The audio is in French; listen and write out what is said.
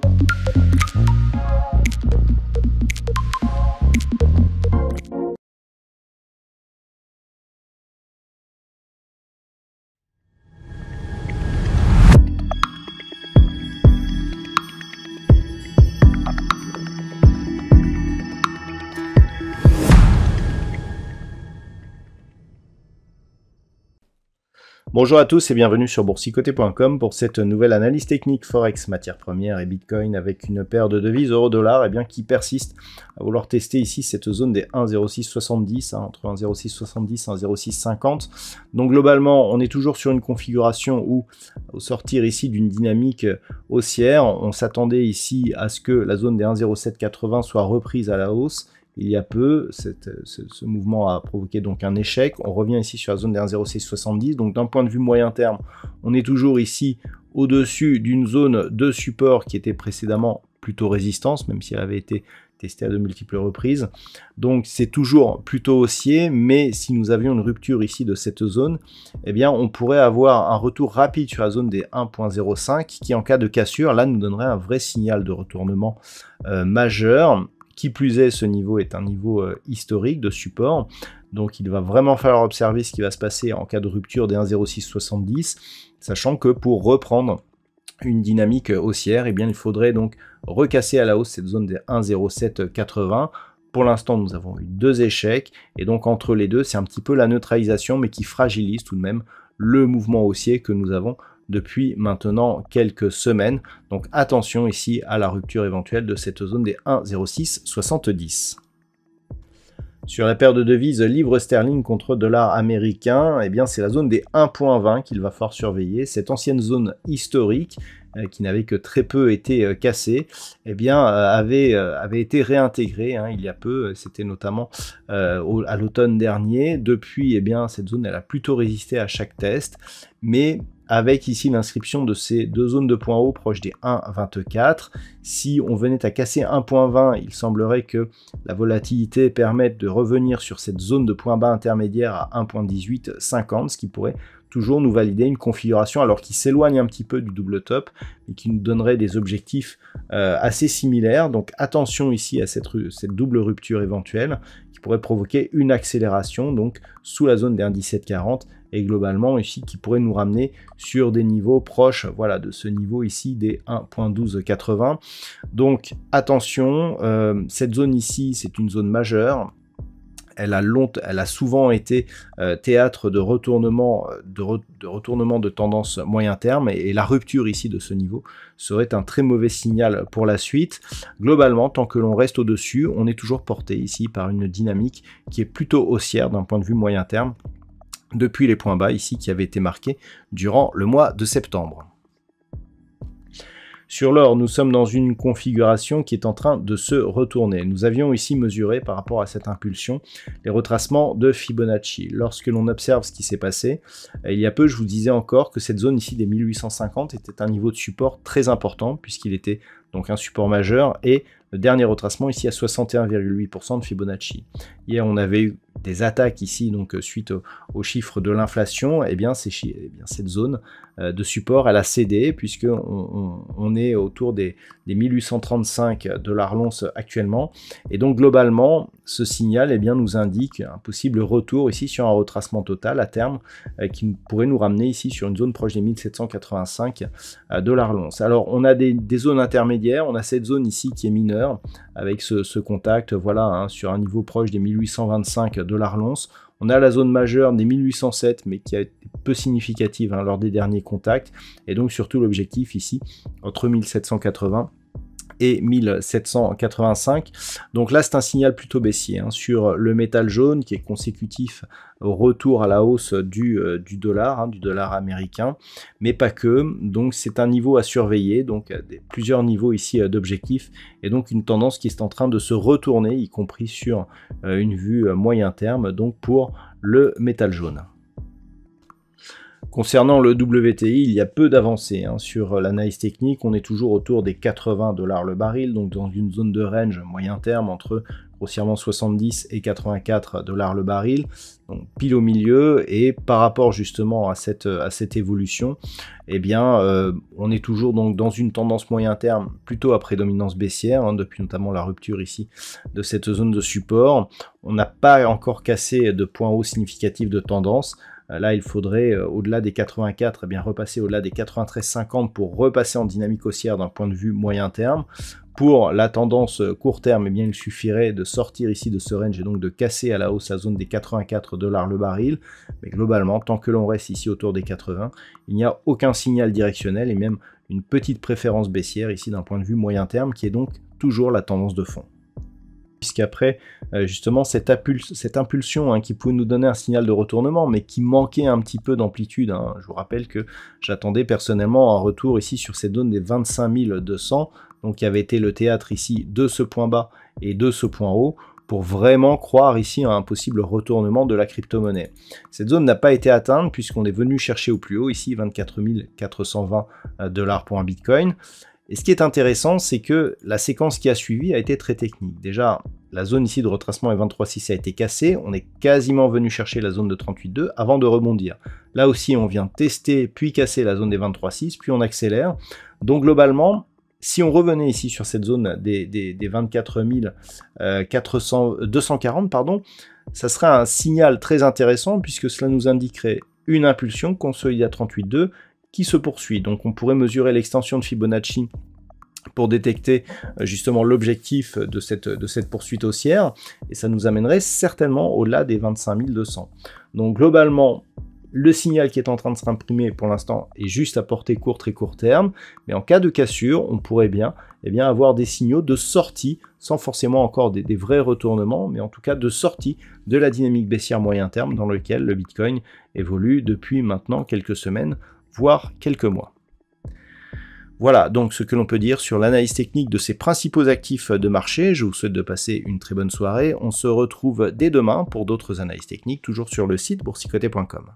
Thank you. Bonjour à tous et bienvenue sur boursicoté.com pour cette nouvelle analyse technique Forex, matières premières et Bitcoin avec une paire de devises euro-dollar et eh bien qui persiste à vouloir tester ici cette zone des 1,0670 hein, entre 1,0670 et 1,0650. Donc globalement, on est toujours sur une configuration où au sortir ici d'une dynamique haussière, on s'attendait ici à ce que la zone des 1,0780 soit reprise à la hausse il y a peu. ce, mouvement a provoqué donc un échec. On revient ici sur la zone des 1,0670. Donc d'un point de vue moyen terme, on est toujours ici au-dessus d'une zone de support qui était précédemment plutôt résistance, même si elle avait été testée à de multiples reprises. Donc c'est toujours plutôt haussier, mais si nous avions une rupture ici de cette zone, eh bien on pourrait avoir un retour rapide sur la zone des 1.05 qui en cas de cassure, là nous donnerait un vrai signal de retournement euh, majeur qui plus est, ce niveau est un niveau euh, historique de support. Donc il va vraiment falloir observer ce qui va se passer en cas de rupture des 1,0670, sachant que pour reprendre une dynamique euh, haussière, eh bien, il faudrait donc recasser à la hausse cette zone des 1,0780. Pour l'instant, nous avons eu deux échecs, et donc entre les deux, c'est un petit peu la neutralisation, mais qui fragilise tout de même le mouvement haussier que nous avons depuis maintenant quelques semaines. Donc attention ici à la rupture éventuelle de cette zone des 1,0670. Sur la paire de devises livre sterling contre dollar américain, eh bien c'est la zone des 1.20 qu'il va falloir surveiller. Cette ancienne zone historique euh, qui n'avait que très peu été euh, cassée, eh bien euh, avait, avait été réintégrée hein, il y a peu. C'était notamment à l'automne dernier. Depuis, eh bien cette zone elle a plutôt résisté à chaque test, mais avec ici l'inscription de ces deux zones de points haut proches des 1,24. Si on venait à casser 1,20, il semblerait que la volatilité permette de revenir sur cette zone de points bas intermédiaire à 1,1850, ce qui pourrait toujours nous valider une configuration alors qui s'éloigne un petit peu du double top et qui nous donnerait des objectifs euh, assez similaires donc attention ici à cette, cette double rupture éventuelle qui pourrait provoquer une accélération donc sous la zone des 1,1740 et globalement ici qui pourrait nous ramener sur des niveaux proches voilà, de ce niveau ici des 1.1280. Donc attention, euh, cette zone ici c'est une zone majeure. Elle a, long, elle a, souvent été euh, théâtre de retournement euh, de, de, retournement de tendance moyen terme et, la rupture ici de ce niveau serait un très mauvais signal pour la suite. Globalement, tant que l'on reste au-dessus, on est toujours porté ici par une dynamique qui est plutôt haussière d'un point de vue moyen terme depuis les points bas ici qui avaient été marqués durant le mois de septembre. Sur l'or, nous sommes dans une configuration qui est en train de se retourner. Nous avions ici mesuré par rapport à cette impulsion les retracements de Fibonacci. Lorsque l'on observe ce qui s'est passé, il y a peu je vous disais encore que cette zone ici des 1850 était un niveau de support très important puisqu'il était donc un support majeur et le dernier retracement ici à 61,8% de Fibonacci. Hier on avait eu des attaques ici, donc euh, suite aux au chiffres de l'inflation, et eh bien, eh bien, cette zone euh, de support, elle a cédé, puisque on, est autour des, 1835 dollars l'once actuellement. Et donc, globalement, ce signal et eh bien, nous indique un possible retour ici sur un retracement total à terme euh, qui pourrait nous ramener ici sur une zone proche des 1785 dollars l'once. Alors, on a des, zones intermédiaires, on a cette zone ici qui est mineure, avec ce, contact, voilà, hein, sur un niveau proche des 1825 de la On a la zone majeure des 1807, mais qui a été peu significative hein, lors des derniers contacts. Et donc surtout l'objectif ici, entre 1780 et 1785. Donc là, c'est un signal plutôt baissier hein, sur le métal jaune qui est consécutif au retour à la hausse du, euh, dollar, hein, du dollar américain, mais pas que. Donc c'est un niveau à surveiller, donc plusieurs niveaux ici euh, d'objectifs, et donc une tendance qui est en train de se retourner, y compris sur euh, une vue moyen terme, donc pour le métal jaune. Concernant le WTI, il y a peu d'avancées. Hein. Sur l'analyse technique, on est toujours autour des 80 dollars le baril, donc dans une zone de range moyen terme entre grossièrement 70 et 84 dollars le baril, donc pile au milieu. Et par rapport justement à cette, évolution, eh bien, euh, on est toujours donc dans une tendance moyen terme plutôt à prédominance baissière, hein, depuis notamment la rupture ici de cette zone de support. On n'a pas encore cassé de point haut significatif de tendance, euh, là, il faudrait, euh, au-delà des 84, eh bien, repasser au-delà des 93,50 pour repasser en dynamique haussière d'un point de vue moyen terme. Pour la tendance euh, court terme, eh bien, il suffirait de sortir ici de ce range et donc de casser à la hausse la zone des 84 dollars le baril. Mais globalement, tant que l'on reste ici autour des 80, il n'y a aucun signal directionnel et même une petite préférence baissière ici d'un point de vue moyen terme qui est donc toujours la tendance de fond puisqu'après, euh, justement, cette, impulsion hein, qui pouvait nous donner un signal de retournement, mais qui manquait un petit peu d'amplitude. Hein. Je vous rappelle que j'attendais personnellement un retour ici sur cette zone des 25 200, donc qui avait été le théâtre ici de ce point bas et de ce point haut pour vraiment croire ici à un possible retournement de la crypto-monnaie. Cette zone n'a pas été atteinte puisqu'on est venu chercher au plus haut, ici 24 420 euh, dollars pour un Bitcoin. Et ce qui est intéressant, c'est que la séquence qui a suivi a été très technique. Déjà, la zone ici de retracement des 236 a été cassée, on est quasiment venu chercher la zone de 38.2 avant de rebondir. Là aussi, on vient tester, puis casser la zone des 23.6, puis on accélère. Donc globalement, si on revenait ici sur cette zone des, 24 240, euh, euh, pardon, ça serait un signal très intéressant puisque cela nous indiquerait une impulsion consolidée à 38.2 qui se poursuit. Donc on pourrait mesurer l'extension de Fibonacci pour détecter euh, justement l'objectif de cette, de cette poursuite haussière, et ça nous amènerait certainement au-delà des 25 200. Donc globalement, le signal qui est en train de s'imprimer pour l'instant est juste à portée courte et court terme, mais en cas de cassure, on pourrait bien, et eh bien avoir des signaux de sortie, sans forcément encore des, des, vrais retournements, mais en tout cas de sortie de la dynamique baissière moyen terme dans lequel le Bitcoin évolue depuis maintenant quelques semaines voire quelques mois. Voilà donc ce que l'on peut dire sur l'analyse technique de ces principaux actifs de marché. Je vous souhaite de passer une très bonne soirée. On se retrouve dès demain pour d'autres analyses techniques, toujours sur le site boursicoté.com.